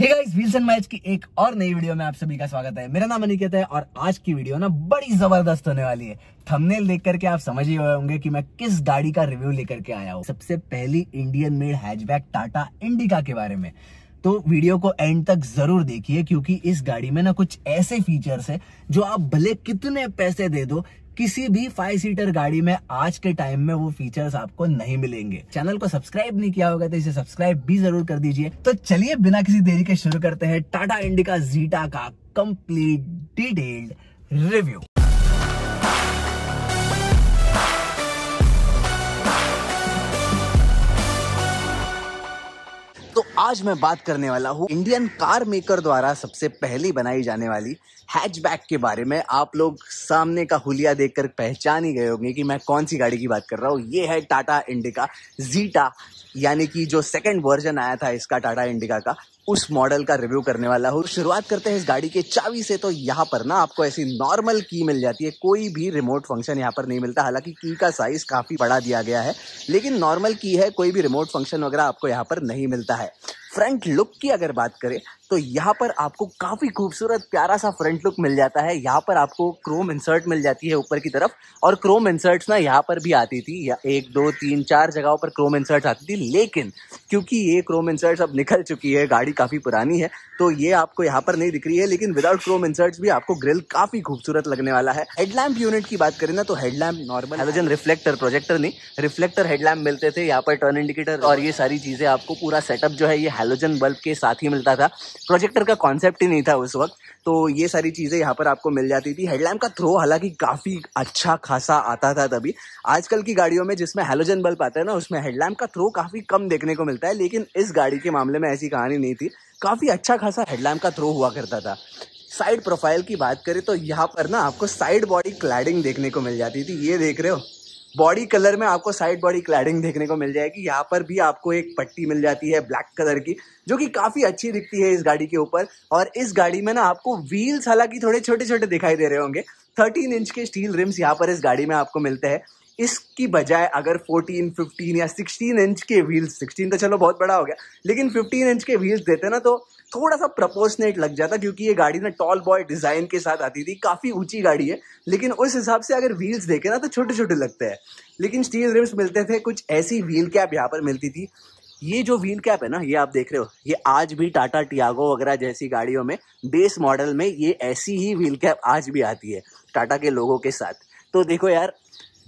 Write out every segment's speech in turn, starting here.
Hey guys match की एक और नई वीडियो में आप सभी का स्वागत है मेरा नाम अनिकेत है और आज की वीडियो ना बड़ी जबरदस्त होने वाली है थंबनेल देख करके आप समझ ही हुए होंगे कि मैं किस गाड़ी का रिव्यू लेकर के आया हूँ सबसे पहली Indian made hatchback Tata Indica के बारे में तो वीडियो को एंड तक जरूर देखिए क्योंकि इस गाड़ी में ना कुछ ऐसे फीचर्स है जो आप भले कितने पैसे दे दो किसी भी फाइव सीटर गाड़ी में आज के टाइम में वो फीचर्स आपको नहीं मिलेंगे चैनल को सब्सक्राइब नहीं किया होगा तो इसे सब्सक्राइब भी जरूर कर दीजिए तो चलिए बिना किसी देरी के शुरू करते हैं टाटा इंडिका जीटा का कंप्लीट डिटेल्ड रिव्यू तो आज मैं बात करने वाला हूँ इंडियन कार मेकर द्वारा सबसे पहली बनाई जाने वाली हैचबैक के बारे में आप लोग सामने का हुलिया देखकर पहचान ही गए होंगे कि मैं कौन सी गाड़ी की बात कर रहा हूँ ये है टाटा इंडिका जीटा यानी कि जो सेकंड वर्जन आया था इसका टाटा इंडिका का उस मॉडल का रिव्यू करने वाला हूँ शुरुआत करते हैं इस गाड़ी के चावी से तो यहाँ पर ना आपको ऐसी नॉर्मल की मिल जाती है कोई भी रिमोट फंक्शन यहाँ पर नहीं मिलता हालांकि की का साइज काफ़ी बड़ा दिया गया है लेकिन नॉर्मल की है कोई भी रिमोट फंक्शन वगैरह आपको यहाँ पर नहीं मिलता है फ्रंट लुक की अगर बात करें तो यहाँ पर आपको काफ़ी खूबसूरत प्यारा सा फ्रंट लुक मिल जाता है यहाँ पर आपको क्रोम इंसर्ट मिल जाती है ऊपर की तरफ और क्रोम इंसर्ट्स ना यहाँ पर भी आती थी या एक दो तीन चार जगहों पर क्रोम इंसर्ट्स आती थी लेकिन क्योंकि ये क्रोम इंसर्ट्स अब निकल चुकी है गाड़ी काफ़ी पुरानी है तो ये आपको यहाँ पर नहीं दिख रही है लेकिन विदाउट क्रोम इंसर्ट भी आपको ग्रिल काफ़ी खूबसूरत लगने वाला है हेडलैम्प यूनिट की बात करें ना तो headlamp normal halogen reflector projector नहीं रिफ्लेक्टर हेडलैम्प मिलते थे यहाँ पर टर्न इंडिकेटर और ये सारी चीज़ें आपको पूरा सेटअप जो है ये हेलोजन बल्ब के साथ ही मिलता था प्रोजेक्टर का कॉन्सेप्ट ही नहीं था उस वक्त तो ये सारी चीज़ें यहाँ पर आपको मिल जाती थी हेडलैम्प का थ्रो हालांकि काफ़ी अच्छा खासा आता था तभी आजकल की गाड़ियों में जिसमें हेलोजन बल्ब आता है ना उसमें हेडलैम्प का थ्रो काफ़ी कम देखने को मिलता है लेकिन इस गाड़ी के मामले में ऐसी कहानी नहीं थी काफ़ी अच्छा खासा हेडलैम्प का थ्रो हुआ करता था साइड प्रोफाइल की बात करें तो यहाँ पर ना आपको साइड बॉडी क्लैडिंग देखने को मिल जाती थी ये देख रहे हो बॉडी कलर में आपको साइड बॉडी क्लैडिंग देखने को मिल जाएगी यहाँ पर भी आपको एक पट्टी मिल जाती है ब्लैक कलर की जो कि काफ़ी अच्छी दिखती है इस गाड़ी के ऊपर और इस गाड़ी में ना आपको व्हील्स हालांकि थोड़े छोटे छोटे दिखाई दे रहे होंगे थर्टीन इंच के स्टील रिम्स यहाँ पर इस गाड़ी में आपको मिलते हैं इसकी बजाय अगर 14, 15 या 16 इंच के व्हील्स 16 तो चलो बहुत बड़ा हो गया लेकिन 15 इंच के व्हील्स देते ना तो थोड़ा सा प्रपोर्शनेट लग जाता क्योंकि ये गाड़ी ना टॉल बॉय डिजाइन के साथ आती थी काफी ऊंची गाड़ी है लेकिन उस हिसाब से अगर व्हील्स देखे ना तो छोटे छोटे लगते हैं लेकिन स्टील रिम्स मिलते थे कुछ ऐसी व्हील कैप यहाँ पर मिलती थी ये जो व्हील कैप है ना ये आप देख रहे हो ये आज भी टाटा टियागो वगैरह जैसी गाड़ियों में बेस मॉडल में ये ऐसी ही व्हील कैप आज भी आती है टाटा के लोगों के साथ तो देखो यार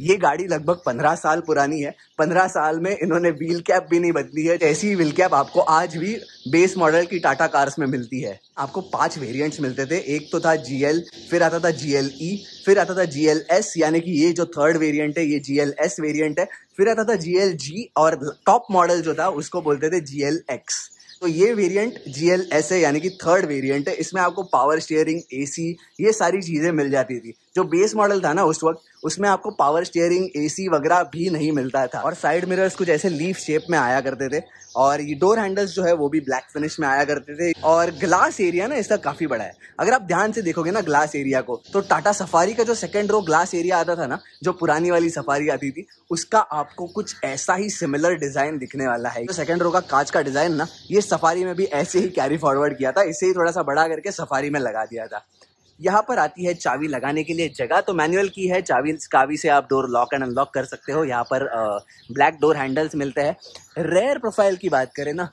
ये गाड़ी लगभग पंद्रह साल पुरानी है पंद्रह साल में इन्होंने व्हील कैप भी नहीं बदली है ऐसी व्हील कैप आपको आज भी बेस मॉडल की टाटा कार्स में मिलती है आपको पांच वेरिएंट्स मिलते थे एक तो था जी फिर आता था जी ई e, फिर आता था जी यानी कि ये जो थर्ड वेरिएंट है ये एस वेरियंट है फिर आता था जी और टॉप मॉडल जो था उसको बोलते थे जी तो ये वेरिएंट एस है यानी कि थर्ड वेरिएंट है इसमें आपको पावर स्टीयरिंग एसी ये सारी चीजें मिल जाती थी जो बेस मॉडल था ना उस वक्त उसमें आपको पावर स्टेयरिंग ए वगैरह भी नहीं मिलता था और साइड मिरर्स कुछ ऐसे लीफ शेप में आया करते थे और ये डोर हैंडल्स जो है वो भी ब्लैक फिनिश में आया करते थे और ग्लास एरिया ना इसका काफी बड़ा है अगर आप ध्यान से देखोगे ना ग्लास एरिया को तो टाटा सफारी का जो सेकंड रो ग्लास एरिया आता था ना जो पुरानी वाली सफारी आती थी उसका आपको कुछ ऐसा ही सिमिलर डिजाइन दिखने वाला है जो सेकंड रो का कांच का डिजाइन ना ये सफारी में भी ऐसे ही कैरी फॉरवर्ड किया था इसे ही थोड़ा सा बड़ा करके सफारी में लगा दिया था यहाँ पर आती है चावी लगाने के लिए जगह तो मैनुअल की है चावी कावी से आप डोर लॉक एंड अनलॉक कर सकते हो यहाँ पर ब्लैक डोर हैंडल्स मिलते हैं रेयर प्रोफाइल की बात करें ना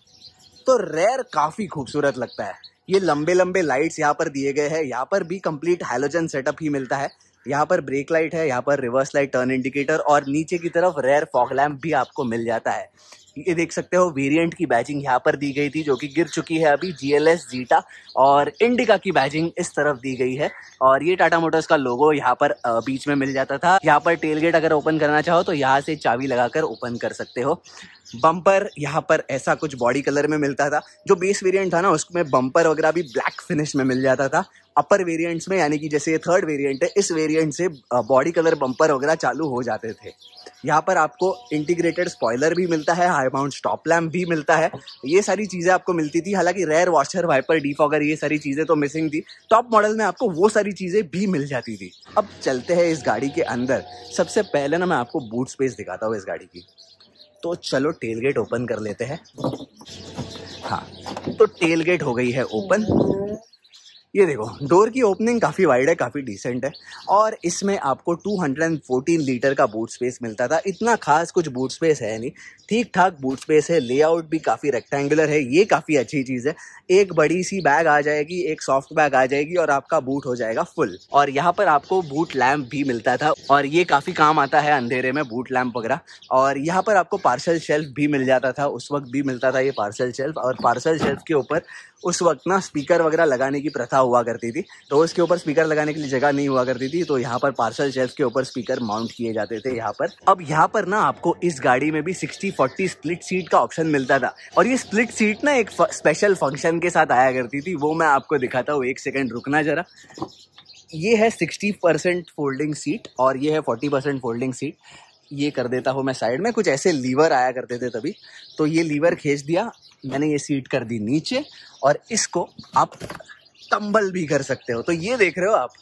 तो रेयर काफ़ी खूबसूरत लगता है ये लंबे लंबे लाइट्स यहाँ पर दिए गए हैं यहाँ पर भी कंप्लीट हाइलोजन सेटअप ही मिलता है यहाँ पर ब्रेक लाइट है यहाँ पर रिवर्स लाइट टर्न इंडिकेटर और नीचे की तरफ रेयर फॉग लैम्प भी आपको मिल जाता है ये देख सकते हो वेरिएंट की बैजिंग यहाँ पर दी गई थी जो कि गिर चुकी है अभी जी एल जीटा और इंडिका की बैजिंग इस तरफ दी गई है और ये टाटा मोटर्स का लोगो यहाँ पर बीच में मिल जाता था यहाँ पर टेलगेट अगर ओपन करना चाहो तो यहाँ से चाबी लगाकर ओपन कर सकते हो बम्पर यहाँ पर ऐसा कुछ बॉडी कलर में मिलता था जो बेस वेरिएंट था ना उसमें बम्पर वगैरह भी ब्लैक फिनिश में मिल जाता था अपर वेरिएंट्स में यानी कि जैसे ये थर्ड वेरिएंट है इस वेरिएंट से बॉडी कलर बम्पर वगैरह चालू हो जाते थे यहाँ पर आपको इंटीग्रेटेड स्पॉयलर भी मिलता है हाई माउंट स्टॉप लैम्प भी मिलता है ये सारी चीज़ें आपको मिलती थी हालांकि रेयर वॉशर वाइपर डीफॉगर ये सारी चीज़ें तो मिसिंग थी टॉप मॉडल में आपको वो सारी चीज़ें भी मिल जाती थी अब चलते हैं इस गाड़ी के अंदर सबसे पहले ना मैं आपको बूट स्पेस दिखाता हूँ इस गाड़ी की तो चलो टेलगेट ओपन कर लेते हैं हाँ तो टेलगेट हो गई है ओपन ये देखो डोर की ओपनिंग काफ़ी वाइड है काफ़ी डिसेंट है और इसमें आपको 214 लीटर का बूट स्पेस मिलता था इतना खास कुछ बूट स्पेस है नहीं ठीक ठाक बूट स्पेस है लेआउट भी काफ़ी रेक्टेंगुलर है ये काफ़ी अच्छी चीज़ है एक बड़ी सी बैग आ जाएगी एक सॉफ्ट बैग आ जाएगी और आपका बूट हो जाएगा फुल और यहाँ पर आपको बूट लैम्प भी मिलता था और ये काफ़ी काम आता है अंधेरे में बूट लैम्प वगैरह और यहाँ पर आपको पार्सल शेल्फ भी मिल जाता था उस वक्त भी मिलता था ये पार्सल शेल्फ और पार्सल शेल्फ के ऊपर उस वक्त ना स्पीकर वगैरह लगाने की प्रथा व्यवस्था हुआ करती थी तो उसके ऊपर स्पीकर लगाने के लिए जगह नहीं हुआ करती थी तो यहाँ पर पार्सल शेल्फ के ऊपर स्पीकर माउंट किए जाते थे यहाँ पर अब यहाँ पर ना आपको इस गाड़ी में भी सिक्सटी फोर्टी स्प्लिट सीट का ऑप्शन मिलता था और ये स्प्लिट सीट ना एक स्पेशल फंक्शन के साथ आया करती थी वो मैं आपको दिखाता हूँ एक सेकेंड रुकना जरा ये है सिक्सटी परसेंट फोल्डिंग सीट और ये है फोर्टी परसेंट फोल्डिंग सीट ये कर देता हूँ मैं साइड में कुछ ऐसे लीवर आया करते थे तभी तो ये लीवर खींच दिया मैंने ये सीट कर दी नीचे और इसको आप टंबल भी कर सकते हो तो ये देख रहे हो आप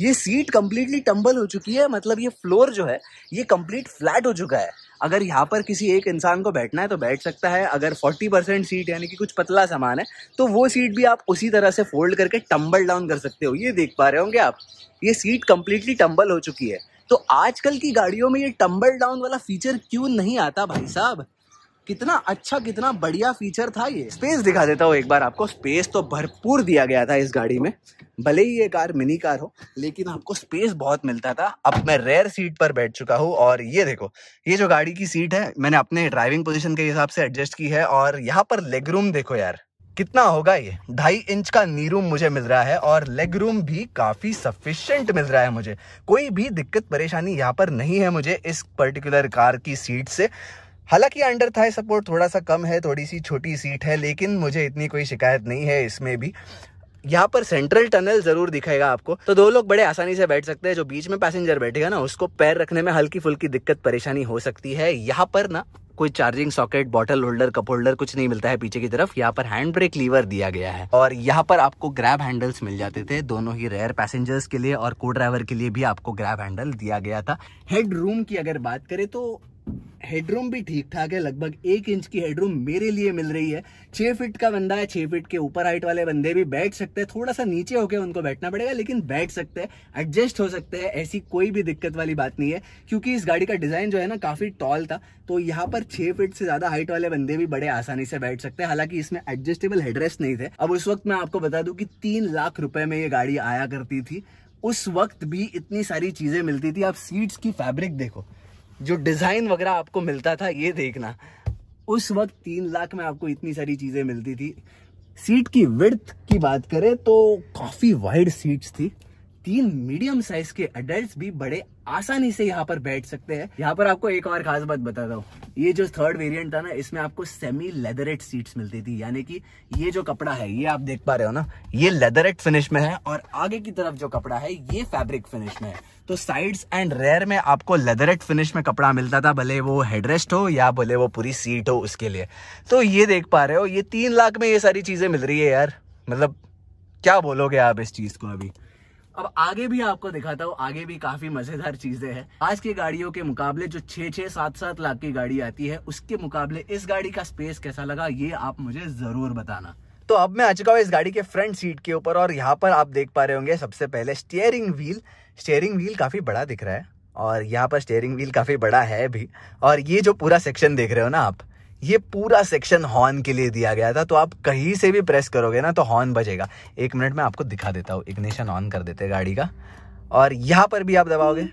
ये सीट कंप्लीटली टंबल हो चुकी है मतलब ये फ्लोर जो है ये कंप्लीट फ्लैट हो चुका है अगर यहाँ पर किसी एक इंसान को बैठना है तो बैठ सकता है अगर 40 परसेंट सीट यानी कि कुछ पतला सामान है तो वो सीट भी आप उसी तरह से फोल्ड करके टंबल डाउन कर सकते हो ये देख पा रहे होंगे आप ये सीट कंप्लीटली टंबल हो चुकी है तो आजकल की गाड़ियों में ये टंबल डाउन वाला फीचर क्यों नहीं आता भाई साहब कितना अच्छा कितना बढ़िया फीचर था ये स्पेस दिखा देता हूँ एक बार आपको स्पेस तो भरपूर दिया गया था इस गाड़ी में भले ही ये कार मिनी कार हो लेकिन आपको स्पेस बहुत मिलता था अब मैं रेयर सीट पर बैठ चुका हूँ और ये देखो ये जो गाड़ी की सीट है मैंने अपने ड्राइविंग पोजिशन के हिसाब से एडजस्ट की है और यहाँ पर लेग रूम देखो यार कितना होगा ये ढाई इंच का नी रूम मुझे मिल रहा है और लेग रूम भी काफ़ी सफिशियंट मिल रहा है मुझे कोई भी दिक्कत परेशानी यहाँ पर नहीं है मुझे इस पर्टिकुलर कार की सीट से हालांकि अंडर था सपोर्ट थोड़ा सा कम है थोड़ी सी छोटी सीट है लेकिन मुझे इतनी कोई शिकायत नहीं है इसमें भी यहाँ पर सेंट्रल टनल जरूर दिखेगा आपको तो दो लोग बड़े आसानी से बैठ सकते हैं जो बीच में पैसेंजर बैठेगा ना उसको पैर रखने में हल्की फुल्की दिक्कत परेशानी हो सकती है यहाँ पर ना कोई charging socket bottle holder cup holder कुछ नहीं मिलता है पीछे की तरफ यहाँ पर हैंड ब्रेक लीवर दिया गया है और यहाँ पर आपको ग्रैब हैंडल्स मिल जाते थे दोनों ही रेयर पैसेंजर्स के लिए और को ड्राइवर के लिए भी आपको ग्रैब हैंडल दिया गया था हेड रूम की अगर बात करें तो हेडरूम भी ठीक ठाक है लगभग एक इंच की हेडरूम मेरे लिए मिल रही है छः फीट का बंदा है छः फीट के ऊपर हाइट वाले बंदे भी बैठ सकते हैं थोड़ा सा नीचे होकर उनको बैठना पड़ेगा लेकिन बैठ सकते हैं एडजस्ट हो सकते हैं ऐसी कोई भी दिक्कत वाली बात नहीं है क्योंकि इस गाड़ी का डिज़ाइन जो है ना काफ़ी टॉल था तो यहाँ पर छह फीट से ज़्यादा हाइट वाले बंदे भी बड़े आसानी से बैठ सकते हैं हालांकि इसमें एडजस्टेबल हेडरेस्ट नहीं थे अब उस वक्त मैं आपको बता दू की तीन लाख रुपए में ये गाड़ी आया करती थी उस वक्त भी इतनी सारी चीज़ें मिलती थी आप सीट्स की फैब्रिक देखो जो डिज़ाइन वगैरह आपको मिलता था ये देखना उस वक्त तीन लाख में आपको इतनी सारी चीज़ें मिलती थी सीट की विड्थ की बात करें तो काफ़ी वाइड सीट्स थी तीन मीडियम साइज के अडल्ट भी बड़े आसानी से यहाँ पर बैठ सकते हैं यहाँ पर आपको एक और खास बात बताता हूँ ये जो थर्ड वेरिएंट था ना इसमें आपको सेमी लेदरेट सीट्स मिलती थी यानी कि ये जो कपड़ा है ये आप देख पा रहे हो ना ये लेदरेट फिनिश में है और आगे की तरफ जो कपड़ा है ये फैब्रिक फिनिश में है तो साइड्स एंड रेयर में आपको लेदरेट फिनिश में कपड़ा मिलता था भले वो हेडरेस्ट हो या भले वो पूरी सीट हो उसके लिए तो ये देख पा रहे हो ये तीन लाख में ये सारी चीज़ें मिल रही है यार मतलब क्या बोलोगे आप इस चीज़ को अभी अब आगे भी आपको दिखाता हूँ आगे भी काफी मजेदार चीजें हैं आज की गाड़ियों के मुकाबले जो छह छह सात सात लाख की गाड़ी आती है उसके मुकाबले इस गाड़ी का स्पेस कैसा लगा ये आप मुझे जरूर बताना तो अब मैं आ चुका हूँ इस गाड़ी के फ्रंट सीट के ऊपर और यहाँ पर आप देख पा रहे होंगे सबसे पहले स्टीयरिंग व्हील स्टेयरिंग व्हील काफ़ी बड़ा दिख रहा है और यहाँ पर स्टेयरिंग व्हील काफ़ी बड़ा है भी और ये जो पूरा सेक्शन देख रहे हो ना आप ये पूरा सेक्शन हॉर्न के लिए दिया गया था तो आप कहीं से भी प्रेस करोगे ना तो हॉर्न बजेगा एक मिनट में आपको दिखा देता हूँ इग्निशन ऑन कर देते गाड़ी का और यहाँ पर भी आप दबाओगे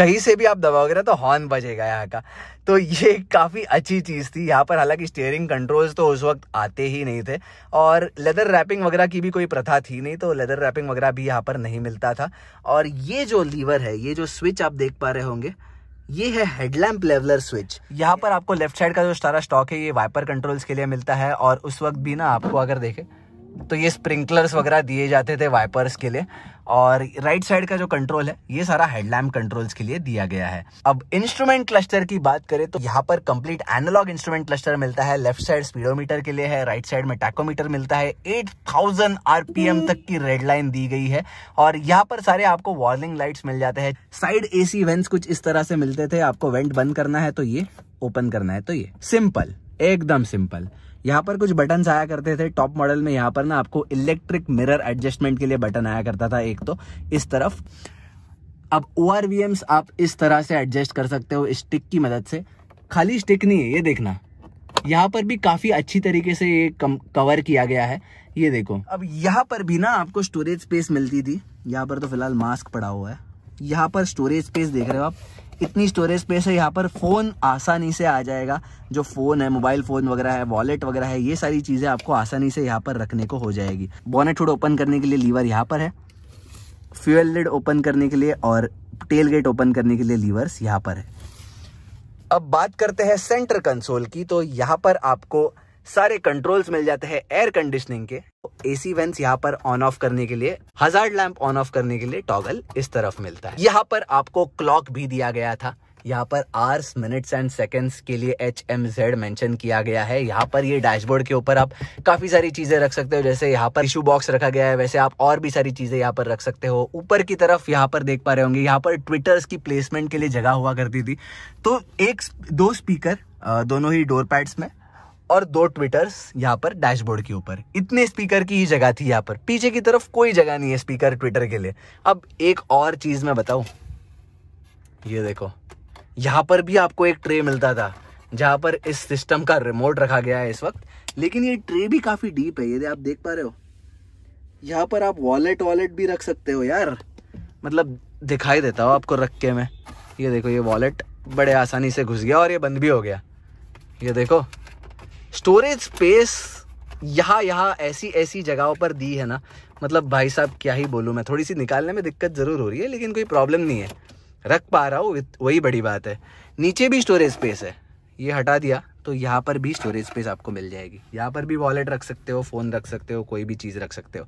कहीं से भी आप दबाओगे ना तो हॉर्न बजेगा यहाँ का तो ये काफ़ी अच्छी चीज़ थी यहाँ पर हालांकि स्टेयरिंग कंट्रोल्स तो उस वक्त आते ही नहीं थे और लेदर रैपिंग वगैरह की भी कोई प्रथा थी नहीं तो लेदर रैपिंग वगैरह भी यहाँ पर नहीं मिलता था और ये जो लीवर है ये जो स्विच आप देख पा रहे होंगे ये है हेडलैम्प लेवलर स्विच यहाँ पर आपको लेफ्ट साइड का जो सारा स्टॉक है ये वाइपर कंट्रोल्स के लिए मिलता है और उस वक्त भी ना आपको अगर देखें तो ये स्प्रिंकलर्स वगैरह दिए जाते थे वाइपर्स के लिए और राइट साइड का जो कंट्रोल है ये सारा हेडलैम्प कंट्रोल्स के लिए दिया गया है अब इंस्ट्रूमेंट क्लस्टर की बात करें तो यहाँ पर कंप्लीट एनालॉग इंस्ट्रूमेंट क्लस्टर मिलता है लेफ्ट साइड स्पीडोमीटर के लिए है राइट साइड में टैकोमीटर मिलता है 8000 आरपीएम hmm. तक की रेड लाइन दी गई है और यहाँ पर सारे आपको वार्निंग लाइट्स मिल जाते हैं साइड ए वेंट्स कुछ इस तरह से मिलते थे आपको वेंट बंद करना है तो ये ओपन करना है तो ये सिंपल एकदम सिंपल यहाँ पर कुछ बटन आया करते थे टॉप मॉडल में यहाँ पर ना आपको इलेक्ट्रिक मिरर एडजस्टमेंट के लिए बटन आया करता था एक तो इस तरफ अब ओ आप इस तरह से एडजस्ट कर सकते हो स्टिक की मदद से खाली स्टिक नहीं है ये देखना यहाँ पर भी काफ़ी अच्छी तरीके से ये कम, कवर किया गया है ये देखो अब यहाँ पर भी ना आपको स्टोरेज स्पेस मिलती थी यहाँ पर तो फिलहाल मास्क पड़ा हुआ है यहाँ पर स्टोरेज स्पेस देख रहे हो आप इतनी स्टोरेज स्पेस है यहाँ पर फ़ोन आसानी से आ जाएगा जो फ़ोन है मोबाइल फ़ोन वगैरह है वॉलेट वगैरह है ये सारी चीज़ें आपको आसानी से यहाँ पर रखने को हो जाएगी बॉनेट हुड ओपन करने के लिए लीवर यहाँ पर है फ्यूल लिड ओपन करने के लिए और टेल गेट ओपन करने के लिए लीवर्स यहाँ पर है अब बात करते हैं सेंटर कंसोल की तो यहाँ पर आपको सारे कंट्रोल्स मिल जाते हैं एयर कंडीशनिंग के ए सी वेंस यहाँ पर ऑन ऑफ करने के लिए हजार लैंप ऑन ऑफ करने के लिए टॉगल इस तरफ मिलता है यहाँ पर आपको क्लॉक भी दिया गया था यहाँ पर आर्स मिनट्स एंड सेकेंड्स के लिए एच एम जेड मैंशन किया गया है यहाँ पर ये डैशबोर्ड के ऊपर आप काफ़ी सारी चीज़ें रख सकते हो जैसे यहाँ पर इशू बॉक्स रखा गया है वैसे आप और भी सारी चीज़ें यहाँ पर रख सकते हो ऊपर की तरफ यहाँ पर देख पा रहे होंगे यहाँ पर ट्विटर्स की प्लेसमेंट के लिए जगह हुआ करती थी तो एक दो स्पीकर दोनों ही डोर पैड्स में और दो ट्विटर्स यहाँ पर डैशबोर्ड के ऊपर इतने स्पीकर की ही जगह थी यहाँ पर पीछे की तरफ कोई जगह नहीं है स्पीकर ट्विटर के लिए अब एक और चीज़ मैं बताऊ ये देखो यहाँ पर भी आपको एक ट्रे मिलता था जहाँ पर इस सिस्टम का रिमोट रखा गया है इस वक्त लेकिन ये ट्रे भी काफ़ी डीप है ये आप देख पा रहे हो यहाँ पर आप वॉलेट वॉलेट भी रख सकते हो यार मतलब दिखाई देता हो आपको रख के मैं ये देखो ये वॉलेट बड़े आसानी से घुस गया और ये बंद भी हो गया ये देखो स्टोरेज स्पेस यहाँ यहाँ ऐसी ऐसी जगहों पर दी है ना मतलब भाई साहब क्या ही बोलूँ मैं थोड़ी सी निकालने में दिक्कत ज़रूर हो रही है लेकिन कोई प्रॉब्लम नहीं है रख पा रहा हूँ वही बड़ी बात है नीचे भी स्टोरेज स्पेस है ये हटा दिया तो यहाँ पर भी स्टोरेज स्पेस आपको मिल जाएगी यहाँ पर भी वॉलेट रख सकते हो फ़ोन रख सकते हो कोई भी चीज़ रख सकते हो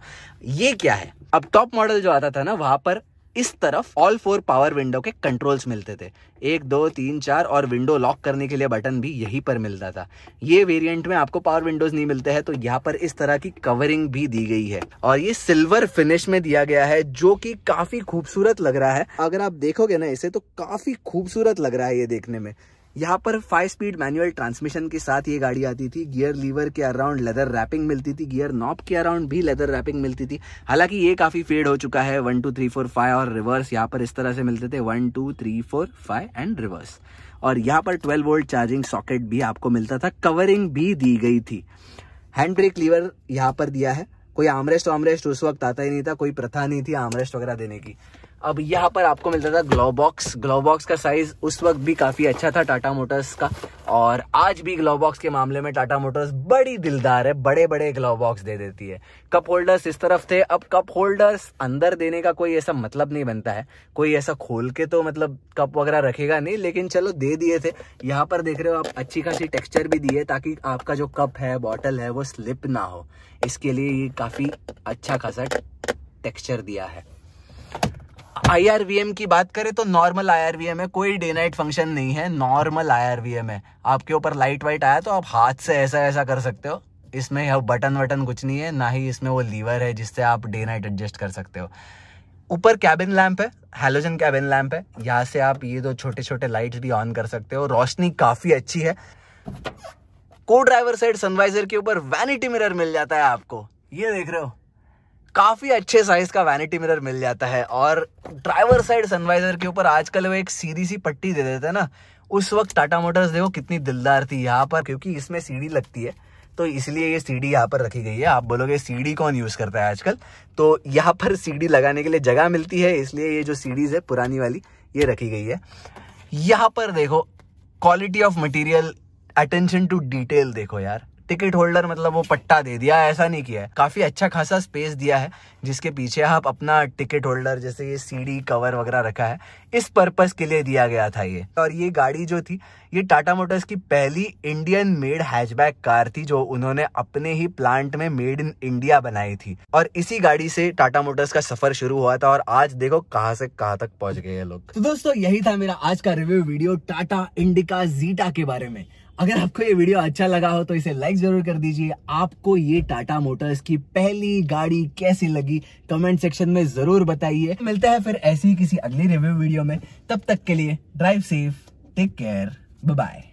ये क्या है अब टॉप मॉडल जो आता था ना वहाँ पर इस तरफ ऑल फोर पावर विंडो के कंट्रोल्स मिलते थे एक दो तीन चार और विंडो लॉक करने के लिए बटन भी यहीं पर मिलता था ये वेरिएंट में आपको पावर विंडोज नहीं मिलते हैं तो यहाँ पर इस तरह की कवरिंग भी दी गई है और ये सिल्वर फिनिश में दिया गया है जो कि काफी खूबसूरत लग रहा है अगर आप देखोगे ना इसे तो काफी खूबसूरत लग रहा है ये देखने में यहाँ पर फाइव स्पीड मैनुअल ट्रांसमिशन के साथ ये गाड़ी आती थी गियर लीवर के अराउंड लेदर रैपिंग मिलती थी गियर नॉब के अराउंड भी लेदर रैपिंग मिलती थी हालांकि ये काफ़ी फेड हो चुका है one two three four five और रिवर्स यहाँ पर इस तरह से मिलते थे one two three four five and reverse और यहाँ पर ट्वेल्व वोल्ट चार्जिंग सॉकेट भी आपको मिलता था कवरिंग भी दी गई थी हैंड ब्रेक लीवर यहाँ पर दिया है कोई आमरेस्ट वामरेस्ट उस वक्त आता ही नहीं था कोई प्रथा नहीं थी आमरेस्ट वगैरह देने की अब यहाँ पर आपको मिलता था ग्लोव बॉक्स ग्लोव बॉक्स का साइज उस वक्त भी काफ़ी अच्छा था टाटा मोटर्स का और आज भी ग्लोव बॉक्स के मामले में टाटा मोटर्स बड़ी दिलदार है बड़े बड़े ग्लोव बॉक्स दे देती है कप होल्डर्स इस तरफ थे अब कप होल्डर्स अंदर देने का कोई ऐसा मतलब नहीं बनता है कोई ऐसा खोल के तो मतलब कप वगैरह रखेगा नहीं लेकिन चलो दे दिए थे यहाँ पर देख रहे हो आप अच्छी खासी टेक्स्चर भी दिए ताकि आपका जो कप है बॉटल है वो स्लिप ना हो इसके लिए ये काफ़ी अच्छा खासा टेक्स्चर दिया है आई की बात करें तो नॉर्मल आई है कोई डे नाइट फंक्शन नहीं है नॉर्मल आई है आपके ऊपर लाइट वाइट आया तो आप हाथ से ऐसा ऐसा कर सकते हो इसमें यह बटन वटन कुछ नहीं है ना ही इसमें वो लीवर है जिससे आप डे नाइट एडजस्ट कर सकते हो ऊपर कैबिन लैम्प है हेलोजन कैबिन लैम्प है यहाँ से आप ये दो छोटे छोटे लाइट्स भी ऑन कर सकते हो रोशनी काफ़ी अच्छी है को ड्राइवर साइड सनवाइजर के ऊपर वैनिटी मिरर मिल जाता है आपको ये देख रहे हो काफ़ी अच्छे साइज का वैनिटी मिरर मिल जाता है और ड्राइवर साइड सनवाइजर के ऊपर आजकल वो एक सीधी सी पट्टी दे देते हैं ना उस वक्त टाटा मोटर्स देखो कितनी दिलदार थी यहाँ पर क्योंकि इसमें सीढ़ी लगती है तो इसलिए ये सीढ़ी यहाँ पर रखी गई है आप बोलोगे सीढ़ी कौन यूज़ करता है आजकल तो यहाँ पर सीढ़ी लगाने के लिए जगह मिलती है इसलिए ये जो सीढ़ीज़ है पुरानी वाली ये रखी गई है यहाँ पर देखो quality of material attention to detail देखो यार टिकट होल्डर मतलब वो पट्टा दे दिया ऐसा नहीं किया है काफ़ी अच्छा खासा स्पेस दिया है जिसके पीछे आप अपना टिकट होल्डर जैसे ये सीडी कवर वगैरह रखा है इस पर्पज़ के लिए दिया गया था ये और ये गाड़ी जो थी ये टाटा मोटर्स की पहली इंडियन मेड हैचबैक कार थी जो उन्होंने अपने ही प्लांट में मेड इन इंडिया बनाई थी और इसी गाड़ी से टाटा मोटर्स का सफर शुरू हुआ था और आज देखो कहा से कहा तक पहुंच गए लोग तो दोस्तों यही था मेरा आज का review video Tata Indica Zeta के बारे में अगर आपको ये वीडियो अच्छा लगा हो तो इसे लाइक जरूर कर दीजिए आपको ये टाटा मोटर्स की पहली गाड़ी कैसी लगी कमेंट सेक्शन में जरूर बताइए मिलता है फिर ऐसी किसी अगली रिव्यू वीडियो में तब तक के लिए drive safe take care bye